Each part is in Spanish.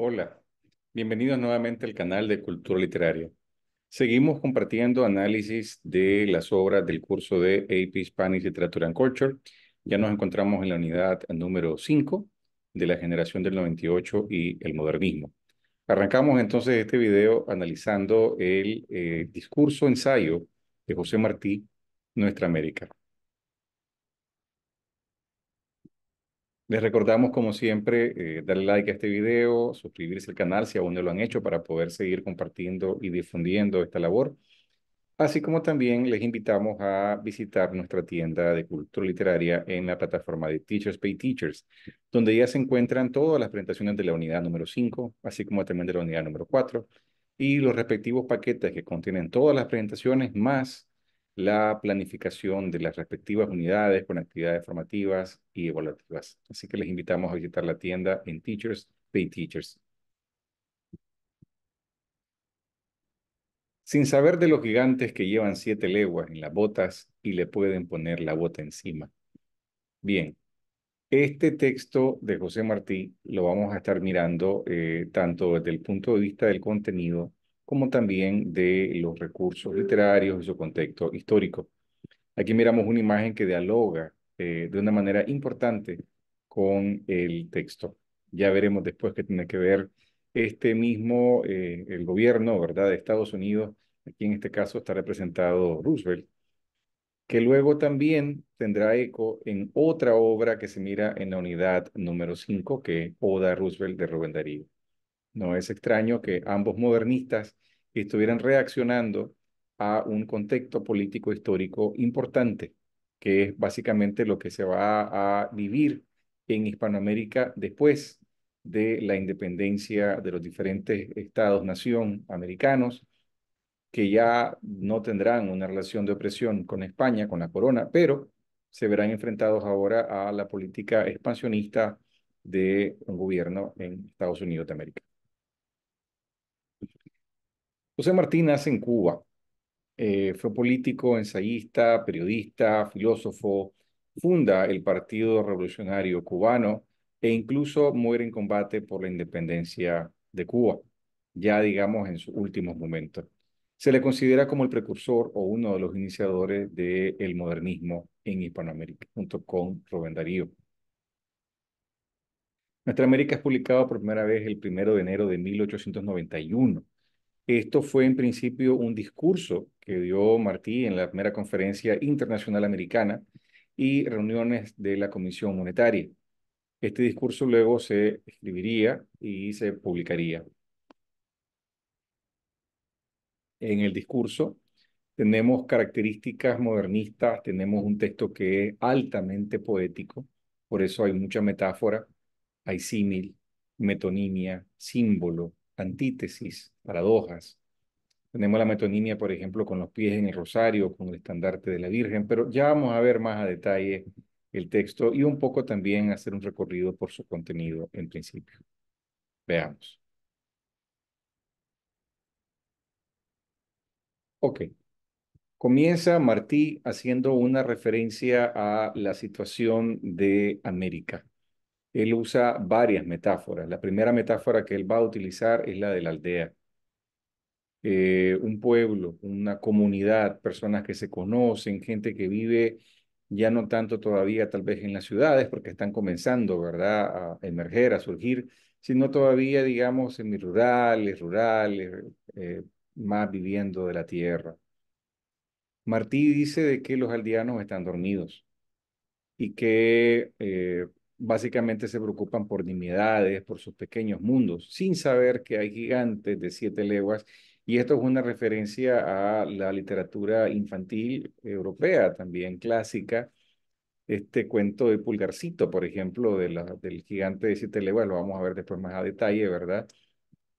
Hola, bienvenidos nuevamente al canal de Cultura Literaria. Seguimos compartiendo análisis de las obras del curso de AP Spanish Literature and Culture. Ya nos encontramos en la unidad número 5 de la generación del 98 y el modernismo. Arrancamos entonces este video analizando el eh, discurso ensayo de José Martí, Nuestra América. Les recordamos, como siempre, eh, darle like a este video, suscribirse al canal si aún no lo han hecho para poder seguir compartiendo y difundiendo esta labor. Así como también les invitamos a visitar nuestra tienda de cultura literaria en la plataforma de Teachers Pay Teachers, donde ya se encuentran todas las presentaciones de la unidad número 5, así como también de la unidad número 4, y los respectivos paquetes que contienen todas las presentaciones más la planificación de las respectivas unidades con actividades formativas y evaluativas. Así que les invitamos a visitar la tienda en Teachers Pay Teachers. Sin saber de los gigantes que llevan siete leguas en las botas y le pueden poner la bota encima. Bien, este texto de José Martí lo vamos a estar mirando eh, tanto desde el punto de vista del contenido como también de los recursos literarios y su contexto histórico. Aquí miramos una imagen que dialoga eh, de una manera importante con el texto. Ya veremos después que tiene que ver este mismo, eh, el gobierno, ¿verdad?, de Estados Unidos, aquí en este caso está representado Roosevelt, que luego también tendrá eco en otra obra que se mira en la unidad número 5, que Oda Roosevelt de Rubén Darío. No es extraño que ambos modernistas estuvieran reaccionando a un contexto político histórico importante, que es básicamente lo que se va a vivir en Hispanoamérica después de la independencia de los diferentes estados-nación americanos, que ya no tendrán una relación de opresión con España, con la corona, pero se verán enfrentados ahora a la política expansionista de un gobierno en Estados Unidos de América. José Martín nace en Cuba. Eh, fue político, ensayista, periodista, filósofo, funda el Partido Revolucionario Cubano e incluso muere en combate por la independencia de Cuba, ya digamos en sus últimos momentos. Se le considera como el precursor o uno de los iniciadores del modernismo en Hispanoamérica, junto con Rubén Darío. Nuestra América es publicada por primera vez el primero de enero de 1891 esto fue en principio un discurso que dio Martí en la primera conferencia internacional americana y reuniones de la Comisión Monetaria. Este discurso luego se escribiría y se publicaría. En el discurso tenemos características modernistas, tenemos un texto que es altamente poético, por eso hay mucha metáfora, hay símil, metonimia, símbolo, antítesis, paradojas. Tenemos la metonimia, por ejemplo, con los pies en el rosario, con el estandarte de la Virgen, pero ya vamos a ver más a detalle el texto y un poco también hacer un recorrido por su contenido en principio. Veamos. Ok. Comienza Martí haciendo una referencia a la situación de América él usa varias metáforas. La primera metáfora que él va a utilizar es la de la aldea. Eh, un pueblo, una comunidad, personas que se conocen, gente que vive ya no tanto todavía tal vez en las ciudades porque están comenzando, ¿verdad?, a emerger, a surgir, sino todavía, digamos, semirurales, rurales, eh, más viviendo de la tierra. Martí dice de que los aldeanos están dormidos y que eh, básicamente se preocupan por nimiedades, por sus pequeños mundos, sin saber que hay gigantes de siete leguas. Y esto es una referencia a la literatura infantil europea, también clásica. Este cuento de Pulgarcito, por ejemplo, de la, del gigante de siete leguas, lo vamos a ver después más a detalle, ¿verdad?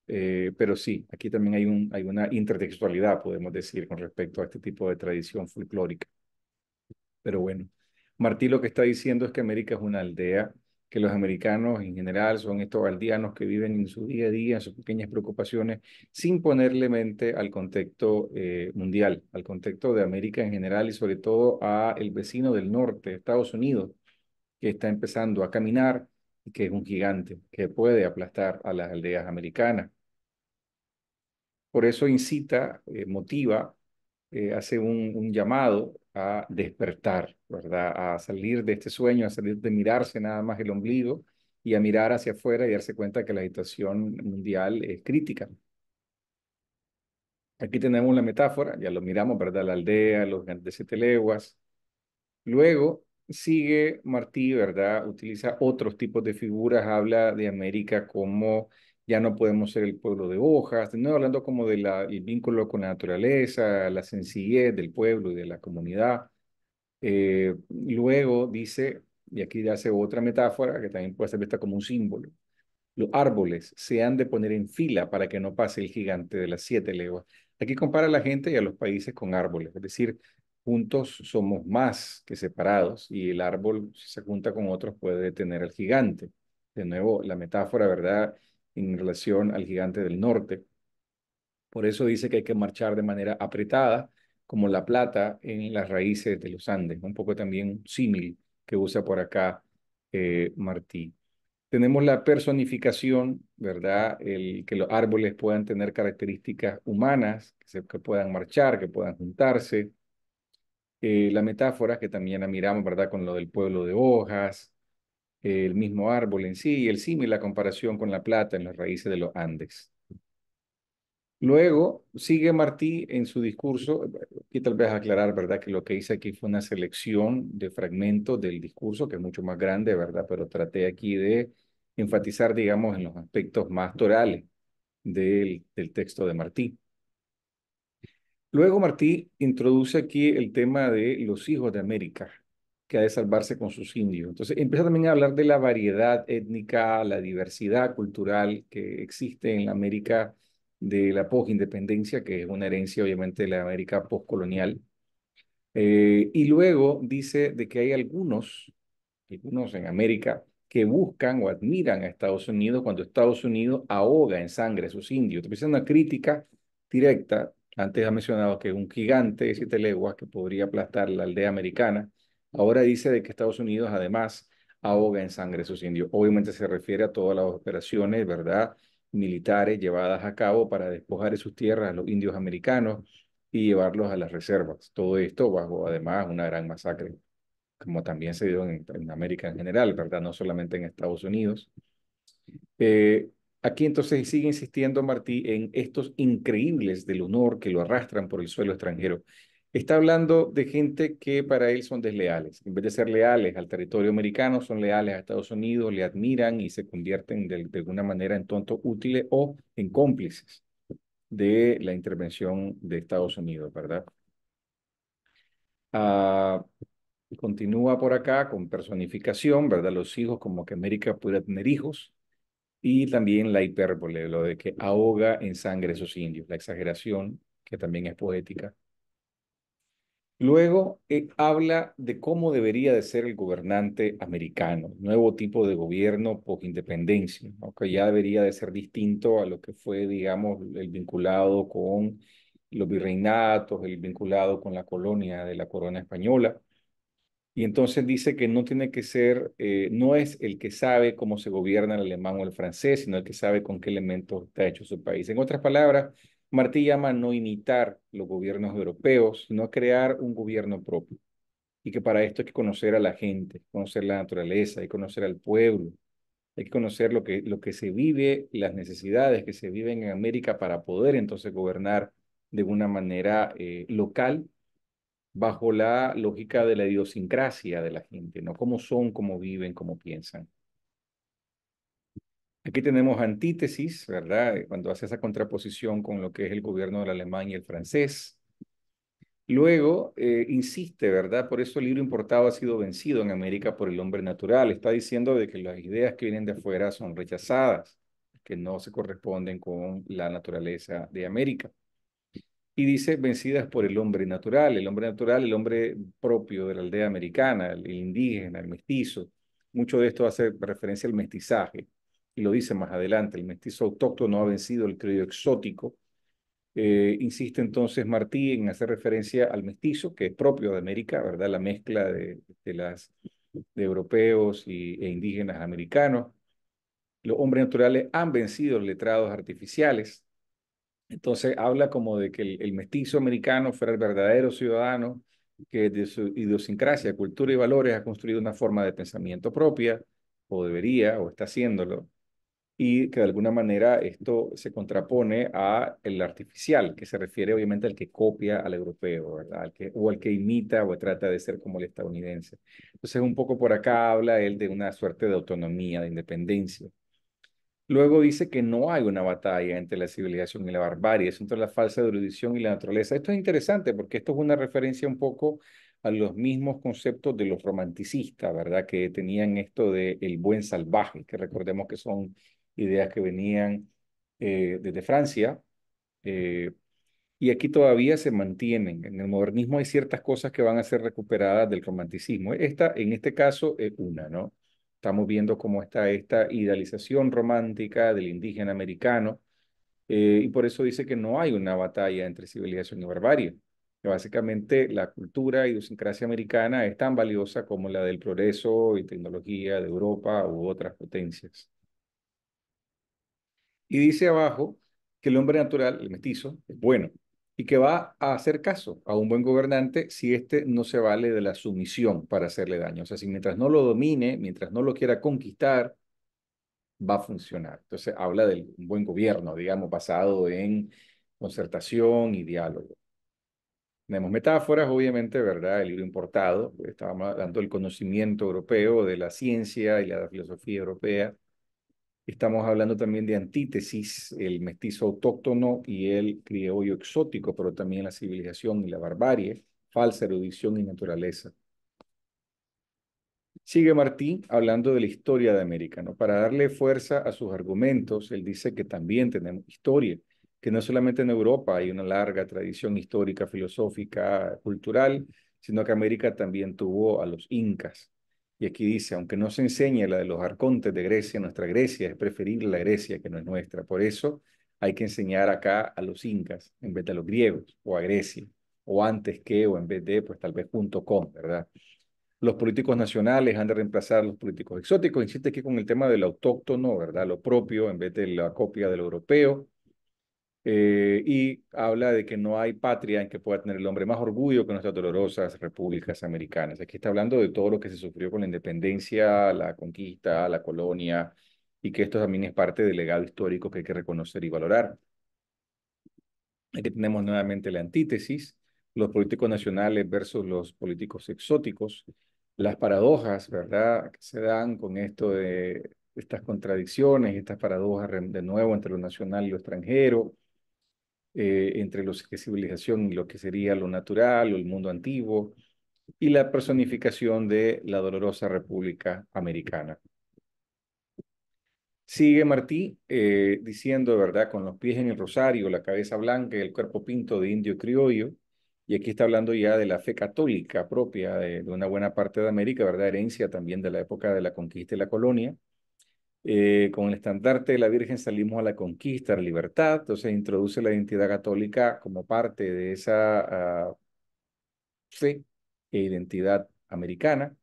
Eh, pero sí, aquí también hay, un, hay una intertextualidad, podemos decir, con respecto a este tipo de tradición folclórica. Pero bueno. Martí lo que está diciendo es que América es una aldea, que los americanos en general son estos aldeanos que viven en su día a día, en sus pequeñas preocupaciones, sin ponerle mente al contexto eh, mundial, al contexto de América en general y sobre todo a el vecino del norte, Estados Unidos, que está empezando a caminar y que es un gigante que puede aplastar a las aldeas americanas. Por eso incita, eh, motiva, eh, hace un, un llamado a despertar, ¿verdad? A salir de este sueño, a salir de mirarse nada más el ombligo y a mirar hacia afuera y darse cuenta que la situación mundial es crítica. Aquí tenemos la metáfora, ya lo miramos, ¿verdad? La aldea, los grandes siete leguas. Luego sigue Martí, ¿verdad? Utiliza otros tipos de figuras, habla de América como ya no podemos ser el pueblo de hojas, de nuevo hablando como del vínculo con la naturaleza, la sencillez del pueblo y de la comunidad. Eh, luego dice, y aquí hace otra metáfora que también puede ser vista como un símbolo, los árboles se han de poner en fila para que no pase el gigante de las siete leguas. Aquí compara a la gente y a los países con árboles, es decir, juntos somos más que separados y el árbol si se junta con otros puede detener al gigante. De nuevo, la metáfora, ¿verdad? en relación al gigante del norte. Por eso dice que hay que marchar de manera apretada, como la plata en las raíces de los Andes, un poco también símil que usa por acá eh, Martí. Tenemos la personificación, ¿verdad? El que los árboles puedan tener características humanas, que, puedan marchar, que puedan juntarse. Eh, la metáfora, que también admiramos ¿verdad? Con lo del pueblo de hojas, el mismo árbol en sí y el símil, la comparación con la plata en las raíces de los Andes. Luego sigue Martí en su discurso, y tal vez aclarar, ¿verdad? Que lo que hice aquí fue una selección de fragmentos del discurso, que es mucho más grande, ¿verdad? Pero traté aquí de enfatizar, digamos, en los aspectos más torales del, del texto de Martí. Luego Martí introduce aquí el tema de los hijos de América, que ha de salvarse con sus indios. Entonces empieza también a hablar de la variedad étnica, la diversidad cultural que existe en la América de la post-independencia, que es una herencia obviamente de la América postcolonial. Eh, y luego dice de que hay algunos, algunos en América, que buscan o admiran a Estados Unidos cuando Estados Unidos ahoga en sangre a sus indios. Te una crítica directa. Antes ha mencionado que es un gigante de siete leguas que podría aplastar la aldea americana Ahora dice de que Estados Unidos además ahoga en sangre a sus indios. Obviamente se refiere a todas las operaciones, ¿verdad? Militares llevadas a cabo para despojar de sus tierras a los indios americanos y llevarlos a las reservas. Todo esto bajo además una gran masacre, como también se dio en, América en general, ¿verdad? No solamente en Estados Unidos. Eh, aquí entonces sigue insistiendo Martí en estos increíbles del honor que lo arrastran por el suelo extranjero está hablando de gente que para él son desleales. En vez de ser leales al territorio americano, son leales a Estados Unidos, le admiran y se convierten de, alguna manera en tontos útiles o en cómplices de la intervención de Estados Unidos, ¿verdad? Ah, continúa por acá con personificación, ¿verdad? Los hijos, como que América pueda tener hijos, y también la hipérbole, lo de que ahoga en sangre a esos indios, la exageración, que también es poética Luego eh, habla de cómo debería de ser el gobernante americano, nuevo tipo de gobierno por independencia, que ya debería de ser distinto a lo que fue, digamos, el vinculado con los virreinatos, el vinculado con la colonia de la corona española. Y entonces dice que no tiene que ser, eh, no es el que sabe cómo se gobierna el alemán o el francés, sino el que sabe con qué elementos está hecho su país. En otras palabras, Martí llama no imitar los gobiernos europeos, sino crear un gobierno propio. Y que para esto hay que conocer a la gente, conocer la naturaleza, hay que conocer al pueblo, hay que conocer lo que, lo que se vive, las necesidades que se viven en América para poder entonces gobernar de una manera eh, local bajo la lógica de la idiosincrasia de la gente, ¿no? Cómo son, cómo viven, cómo piensan. Aquí tenemos antítesis, ¿verdad? Eh, cuando hace esa contraposición con lo que es el gobierno del alemán y el francés. Luego, eh, insiste, ¿verdad? Por eso el libro importado ha sido vencido en América por el hombre natural. Está diciendo de que las ideas que vienen de afuera son rechazadas, que no se corresponden con la naturaleza de América. Y dice, vencidas por el hombre natural, el hombre natural, el hombre propio de la aldea americana, el indígena, el mestizo. Mucho de esto hace referencia al mestizaje, y lo dice más adelante, el mestizo autóctono ha vencido el criollo exótico. Eh, insiste entonces Martí en hacer referencia al mestizo, que es propio de América, ¿verdad? La mezcla de, de las, de europeos e indígenas americanos. Los hombres naturales han vencido los letrados artificiales. Entonces habla como de que el, el mestizo americano fuera el verdadero ciudadano que de su idiosincrasia, cultura y valores ha construido una forma de pensamiento propia, o debería, o está haciéndolo, y que de alguna manera esto se contrapone a el artificial, que se refiere obviamente al que copia al europeo, Al que, o al que imita o trata de ser como el estadounidense. Entonces, un poco por acá habla él de una suerte de autonomía, de independencia. Luego dice que no hay una batalla entre la civilización y la barbarie, es entre la falsa erudición y la naturaleza. Esto es interesante porque esto es una referencia un poco a los mismos conceptos de los romanticistas, ¿verdad? Que tenían esto de el buen salvaje, que recordemos que son ideas que venían eh, desde Francia. Eh, y aquí todavía se mantienen. En el modernismo hay ciertas cosas que van a ser recuperadas del romanticismo. Esta, en este caso, es una, ¿no? Estamos viendo cómo está esta idealización romántica del indígena americano, eh, y por eso dice que no hay una batalla entre civilización y barbarie, que básicamente la cultura y idiosincrasia americana es tan valiosa como la del progreso y tecnología de Europa u otras potencias. Y dice abajo que el hombre natural, el mestizo, es bueno y que va a hacer caso a un buen gobernante si éste no se vale de la sumisión para hacerle daño. O sea, si mientras no lo domine, mientras no lo quiera conquistar, va a funcionar. Entonces habla del buen gobierno, digamos, basado en concertación y diálogo. Tenemos metáforas, obviamente, ¿verdad? El libro importado, estábamos dando el conocimiento europeo de la ciencia y la filosofía europea, Estamos hablando también de antítesis, el mestizo autóctono y el criollo exótico, pero también la civilización y la barbarie, falsa erudición y naturaleza. Sigue Martín hablando de la historia de América. Para darle fuerza a sus argumentos, él dice que también tenemos historia, que no solamente en Europa hay una larga tradición histórica, filosófica, cultural, sino que América también tuvo a los incas. Y aquí dice, aunque no se enseñe la de los arcontes de Grecia, nuestra Grecia es preferir la Grecia que no es nuestra. Por eso hay que enseñar acá a los incas en vez de a los griegos o a Grecia, o antes que o en vez de, pues tal vez punto com, ¿verdad? Los políticos nacionales han de reemplazar a los políticos exóticos. Insiste que con el tema del autóctono, ¿verdad? Lo propio en vez de la copia del europeo. Eh, y habla de que no hay patria en que pueda tener el hombre más orgullo que nuestras dolorosas repúblicas americanas. Aquí está hablando de todo lo que se sufrió con la independencia, la conquista, la colonia, y que esto también es parte del legado histórico que hay que reconocer y valorar. Aquí tenemos nuevamente la antítesis, los políticos nacionales versus los políticos exóticos, las paradojas, ¿verdad?, que se dan con esto de estas contradicciones, estas paradojas de nuevo entre lo nacional y lo extranjero, eh, entre lo que civilización y lo que sería lo natural o el mundo antiguo, y la personificación de la dolorosa República Americana. Sigue Martí eh, diciendo, ¿verdad? Con los pies en el rosario, la cabeza blanca y el cuerpo pinto de indio criollo. Y aquí está hablando ya de la fe católica propia de una buena parte de América, ¿verdad? Herencia también de la época de la conquista y la colonia. Eh, con el estandarte de la Virgen salimos a la conquista, a la libertad, entonces introduce la identidad católica como parte de esa fe ah, e identidad americana.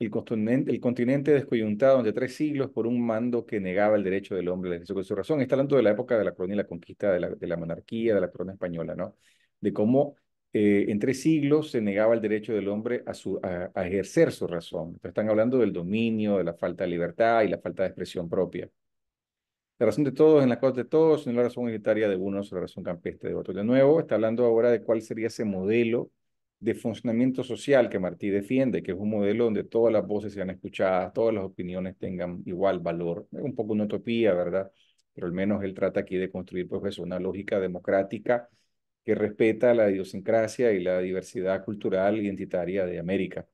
El continente, el continente descoyuntado durante tres siglos por un mando que negaba el derecho del hombre a la su razón. Está hablando de la época de la colonia y la conquista de la, de la monarquía, de la corona española, ¿no? De cómo eh, en tres siglos se negaba el derecho del hombre a, a, ejercer su razón. están hablando del dominio, de la falta de libertad y la falta de expresión propia. La razón de todos en la cosas de todos, no la razón unitaria de unos, la razón campestre de otros. De nuevo, está hablando ahora de cuál sería ese modelo de funcionamiento social que Martí defiende, que es un modelo donde todas las voces sean escuchadas, todas las opiniones tengan igual valor. Es un poco una utopía, ¿verdad? Pero al menos él trata aquí de construir pues, una lógica democrática que respeta la idiosincrasia y la diversidad cultural identitaria de América,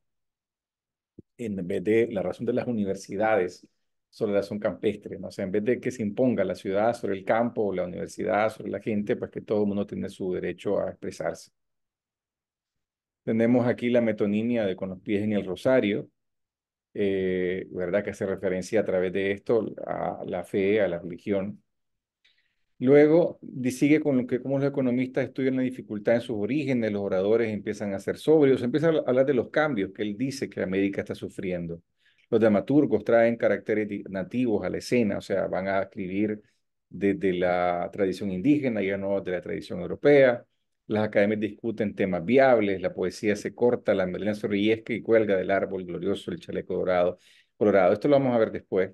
en vez de la razón de las universidades sobre la razón campestre, ¿no? o sea, en vez de que se imponga la ciudad sobre el campo la universidad sobre la gente, pues que todo el mundo tiene su derecho a expresarse. Tenemos aquí la metonimia de con los pies en el rosario, eh, ¿verdad? Que hace referencia a través de esto a la fe, a la religión, Luego sigue con lo que como los economistas estudian la dificultad en sus orígenes, los oradores empiezan a ser sobrios, empiezan a hablar de los cambios que él dice que América está sufriendo. Los dramaturgos traen caracteres nativos a la escena, o sea, van a escribir desde la tradición indígena, ya no de la tradición europea. Las academias discuten temas viables, la poesía se corta, la melena sorrillesca y cuelga del árbol glorioso el chaleco dorado, colorado. Esto lo vamos a ver después.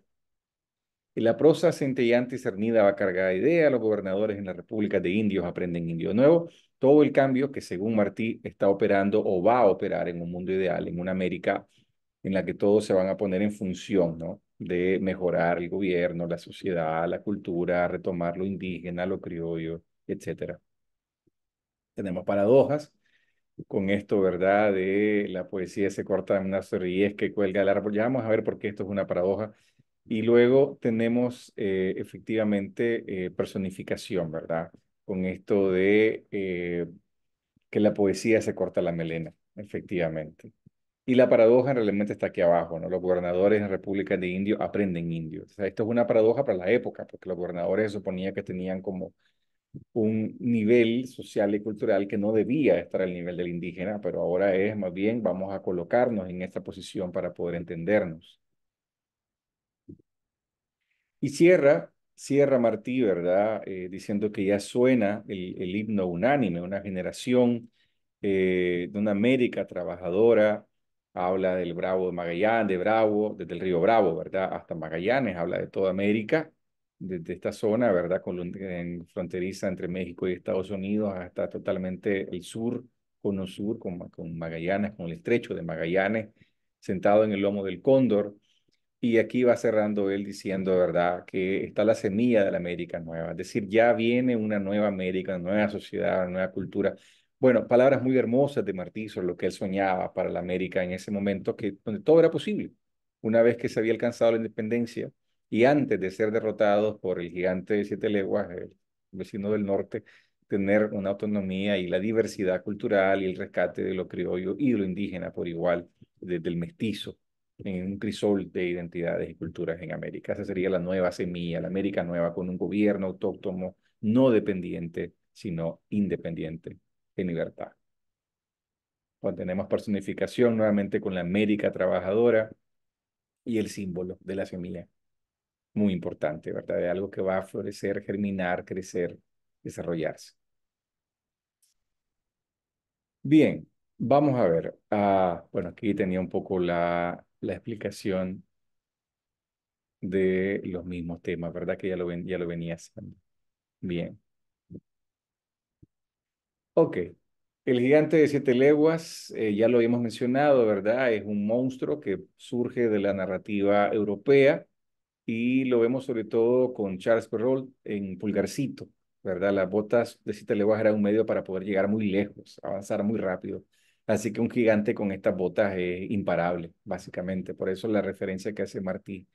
Y la prosa centellante y cernida va cargada de idea. Los gobernadores en la República de Indios aprenden indio nuevo. Todo el cambio que, según Martí, está operando o va a operar en un mundo ideal, en una América en la que todos se van a poner en función, ¿no? De mejorar el gobierno, la sociedad, la cultura, retomar lo indígena, lo criollo, etc. Tenemos paradojas con esto, ¿verdad? De la poesía se corta en una es que cuelga el árbol. Ya vamos a ver por qué esto es una paradoja y luego tenemos eh, efectivamente eh, personificación, ¿verdad? Con esto de eh, que la poesía se corta la melena, efectivamente. Y la paradoja realmente está aquí abajo, ¿no? Los gobernadores en República de Indio aprenden indio. O esto es una paradoja para la época, porque los gobernadores se suponía que tenían como un nivel social y cultural que no debía estar al nivel del indígena, pero ahora es más bien vamos a colocarnos en esta posición para poder entendernos. Y cierra, cierra Martí, ¿verdad? Eh, diciendo que ya suena el, himno unánime, una generación eh, de una América trabajadora, habla del Bravo de Magallanes, de Bravo, desde el río Bravo, ¿verdad? Hasta Magallanes, habla de toda América, desde esta zona, ¿verdad? Con, en, fronteriza entre México y Estados Unidos, hasta totalmente el sur, con el sur, con Magallanes, con el estrecho de Magallanes, sentado en el lomo del cóndor, y aquí va cerrando él diciendo, ¿verdad?, que está la semilla de la América nueva, es decir, ya viene una nueva América, una nueva sociedad, una nueva cultura. Bueno, palabras muy hermosas de Martí sobre lo que él soñaba para la América en ese momento, que, donde todo era posible. Una vez que se había alcanzado la independencia y antes de ser derrotados por el gigante de siete leguas, el vecino del norte, tener una autonomía y la diversidad cultural y el rescate de lo criollo y de lo indígena por igual, desde el mestizo en un crisol de identidades y culturas en América. Esa sería la nueva semilla, la América nueva, con un gobierno autóctono, no dependiente, sino independiente, en libertad. Cuando tenemos personificación nuevamente con la América trabajadora y el símbolo de la semilla. Muy importante, ¿verdad? De algo que va a florecer, germinar, crecer, desarrollarse. Bien, vamos a ver. Ah, bueno, aquí tenía un poco la la explicación de los mismos temas, ¿verdad? Que ya lo, ven, ya lo venía haciendo. Bien. Ok. El gigante de siete leguas, eh, ya lo habíamos mencionado, ¿verdad? Es un monstruo que surge de la narrativa europea y lo vemos sobre todo con Charles Perrault en Pulgarcito, ¿verdad? Las botas de siete leguas eran un medio para poder llegar muy lejos, avanzar muy rápido. Así que un gigante con estas botas es imparable, básicamente. Por eso la referencia que hace Martí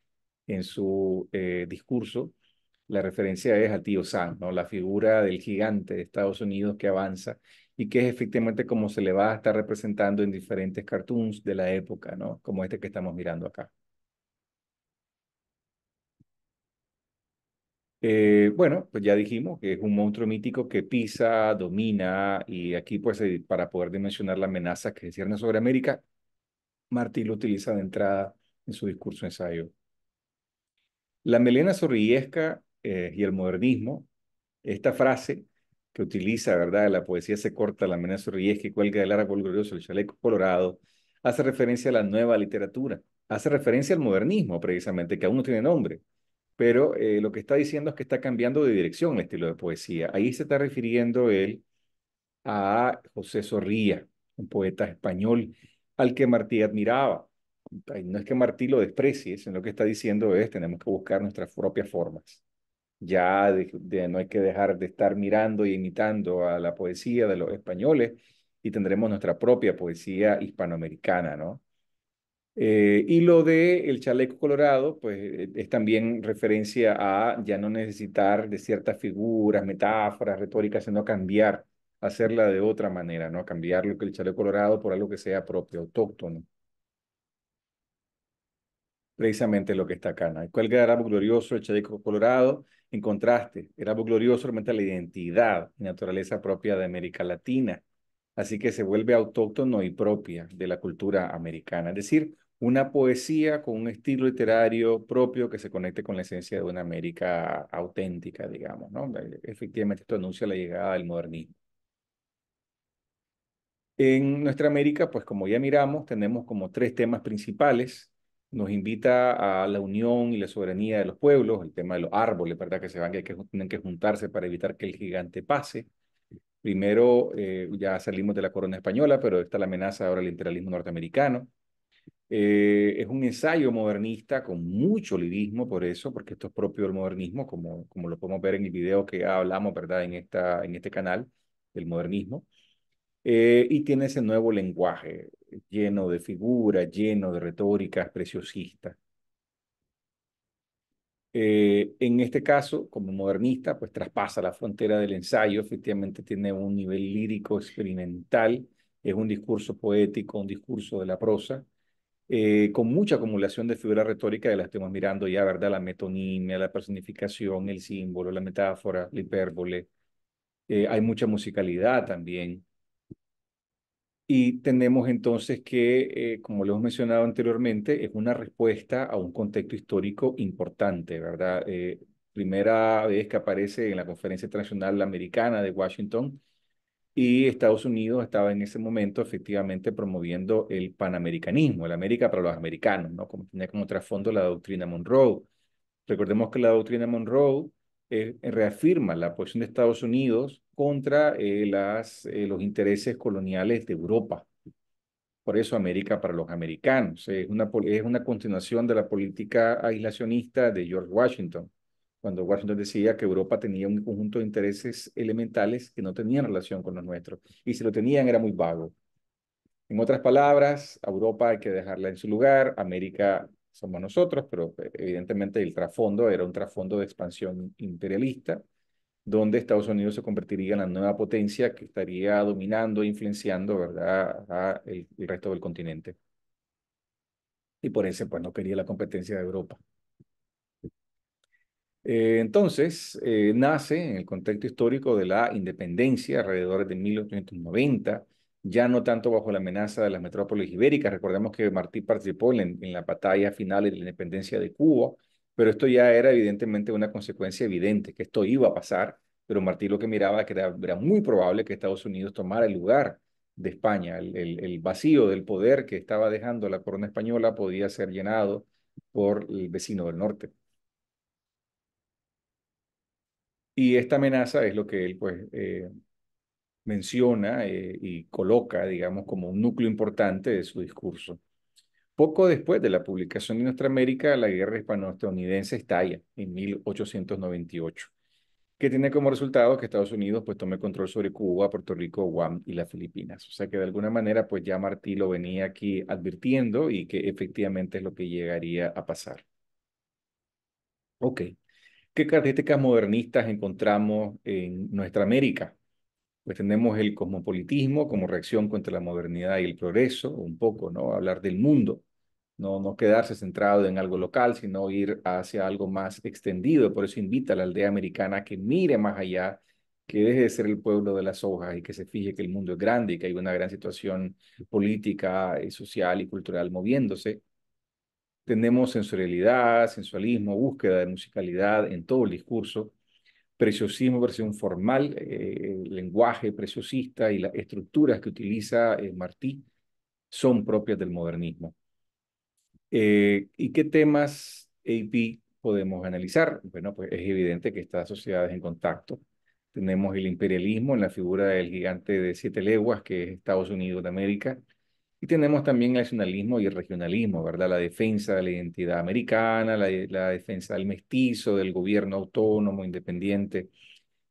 en su eh, discurso, la referencia es a Tío Sam, ¿no? la figura del gigante de Estados Unidos que avanza y que es efectivamente como se le va a estar representando en diferentes cartoons de la época, ¿no? como este que estamos mirando acá. Eh, bueno, pues ya dijimos que es un monstruo mítico que pisa, domina, y aquí pues eh, para poder dimensionar la amenaza que se sobre América, Martí lo utiliza de entrada en su discurso ensayo. La melena zorrillesca eh, y el modernismo, esta frase que utiliza, ¿verdad? La poesía se corta, la melena zorrillesca y cuelga del árbol glorioso, el chaleco colorado, hace referencia a la nueva literatura, hace referencia al modernismo precisamente, que aún no tiene nombre pero eh, lo que está diciendo es que está cambiando de dirección el estilo de poesía. Ahí se está refiriendo él a José Sorría, un poeta español al que Martí admiraba. No es que Martí lo desprecie, sino lo que está diciendo es tenemos que buscar nuestras propias formas. Ya no hay que dejar de estar mirando y imitando a la poesía de los españoles y tendremos nuestra propia poesía hispanoamericana, ¿no? Eh, y lo de el chaleco colorado, pues eh, es también referencia a ya no necesitar de ciertas figuras, metáforas, retóricas, sino cambiar, hacerla de otra manera, ¿no? Cambiar lo que el chaleco colorado por algo que sea propio, autóctono. Precisamente lo que está acá, ¿Cuál era el glorioso, el chaleco colorado? En contraste, el árbol glorioso realmente la identidad y naturaleza propia de América Latina. Así que se vuelve autóctono y propia de la cultura americana. Es decir, una poesía con un estilo literario propio que se conecte con la esencia de una América auténtica, digamos, ¿no? Efectivamente, esto anuncia la llegada del modernismo. En nuestra América, pues como ya miramos, tenemos como tres temas principales. Nos invita a la unión y la soberanía de los pueblos, el tema de los árboles, ¿verdad? Que se van, que, tienen que juntarse para evitar que el gigante pase. Primero, eh, ya salimos de la corona española, pero está la amenaza ahora del imperialismo norteamericano eh, es un ensayo modernista con mucho lirismo por eso, porque esto es propio del modernismo, como, como lo podemos ver en el video que hablamos, ¿verdad? En, esta, en este canal, del modernismo. Eh, y tiene ese nuevo lenguaje lleno de figuras, lleno de retóricas preciosistas. Eh, en este caso, como modernista, pues traspasa la frontera del ensayo, efectivamente tiene un nivel lírico experimental, es un discurso poético, un discurso de la prosa, eh, con mucha acumulación de figuras retórica ya la estamos mirando ya, ¿verdad? La metonimia, la personificación, el símbolo, la metáfora, la hipérbole. Eh, hay mucha musicalidad también. Y tenemos entonces que, eh, como lo hemos mencionado anteriormente, es una respuesta a un contexto histórico importante, ¿verdad? primera vez que aparece en la Conferencia Internacional Americana de Washington, y Estados Unidos estaba en ese momento efectivamente promoviendo el panamericanismo, el América para los americanos, ¿no? Como tenía como trasfondo la doctrina Monroe. Recordemos que la doctrina Monroe eh, eh, reafirma la posición de Estados Unidos contra eh, las, los intereses coloniales de Europa. Por eso América para los americanos es una, es una continuación de la política aislacionista de George Washington cuando Washington decía que Europa tenía un conjunto de intereses elementales que no tenían relación con los nuestros, y si lo tenían era muy vago. En otras palabras, a Europa hay que dejarla en su lugar, América somos nosotros, pero eh, evidentemente el trasfondo era un trasfondo de expansión imperialista, donde Estados Unidos se convertiría en la nueva potencia que estaría dominando e influenciando ¿verdad? el, resto del continente. Y por eso pues, no quería la competencia de Europa. Eh, entonces, eh, nace en el contexto histórico de la independencia alrededor de 1890, ya no tanto bajo la amenaza de las metrópolis ibéricas. Recordemos que Martí participó en, la batalla final de la independencia de Cuba, pero esto ya era evidentemente una consecuencia evidente, que esto iba a pasar, pero Martí lo que miraba que era, muy probable que Estados Unidos tomara el lugar de España. el, vacío del poder que estaba dejando la corona española podía ser llenado por el vecino del norte. Y esta amenaza es lo que él pues, eh, menciona eh, y coloca, digamos, como un núcleo importante de su discurso. Poco después de la publicación de Nuestra América, la guerra hispano-estadounidense estalla en 1898, que tiene como resultado que Estados Unidos pues, tome control sobre Cuba, Puerto Rico, Guam y las Filipinas. O sea que de alguna manera pues ya Martí lo venía aquí advirtiendo y que efectivamente es lo que llegaría a pasar. Ok. ¿Qué características modernistas encontramos en nuestra América? Pues tenemos el cosmopolitismo como reacción contra la modernidad y el progreso, un poco, ¿no? Hablar del mundo, no, no quedarse centrado en algo local, sino ir hacia algo más extendido. Por eso invita a la aldea americana que mire más allá, que deje de ser el pueblo de las hojas y que se fije que el mundo es grande y que hay una gran situación política, eh, social y cultural moviéndose tenemos sensorialidad, sensualismo, búsqueda de musicalidad en todo el discurso, preciosismo, versión formal, eh, lenguaje preciosista y las estructuras que utiliza eh, Martí son propias del modernismo. Eh, ¿Y qué temas AP podemos analizar? Bueno, pues es evidente que estas sociedades en contacto. Tenemos el imperialismo en la figura del gigante de siete leguas que es Estados Unidos de América, y tenemos también el nacionalismo y el regionalismo, ¿verdad? La defensa de la identidad americana, la, defensa del mestizo, del gobierno autónomo, independiente.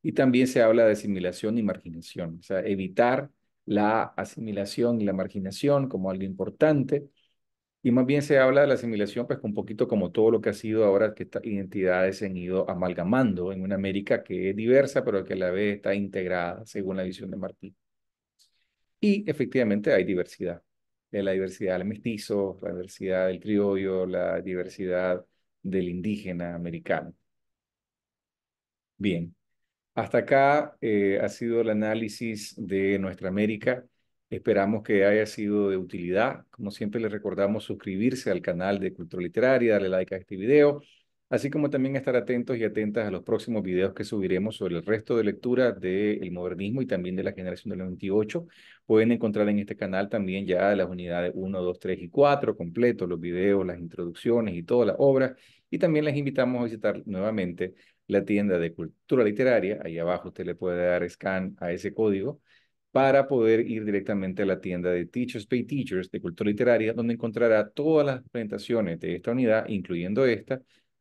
Y también se habla de asimilación y marginación, o sea, evitar la asimilación y la marginación como algo importante. Y más bien se habla de la asimilación, pues un poquito como todo lo que ha sido ahora que estas identidades se han ido amalgamando en una América que es diversa, pero que a la vez está integrada, según la visión de Martín. Y efectivamente hay diversidad la diversidad del mestizo, la diversidad del criollo, la diversidad del indígena americano. Bien, hasta acá eh, ha sido el análisis de nuestra América. Esperamos que haya sido de utilidad. Como siempre, les recordamos suscribirse al canal de Cultura Literaria, darle like a este video así como también estar atentos y atentas a los próximos videos que subiremos sobre el resto de lectura del modernismo y también de la generación del 98. Pueden encontrar en este canal también ya las unidades 1, 2, 3 y 4 completos, los videos, las introducciones y todas las obras. Y también les invitamos a visitar nuevamente la tienda de cultura literaria. Ahí abajo usted le puede dar scan a ese código para poder ir directamente a la tienda de Teachers Pay Teachers de Cultura Literaria, donde encontrará todas las presentaciones de esta unidad, incluyendo esta,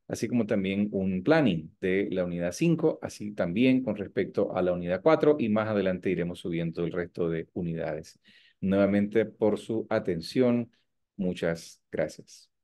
así como también un planning de la unidad 5, así también con respecto a la unidad 4 y más adelante iremos subiendo el resto de unidades. Nuevamente por su atención, muchas gracias.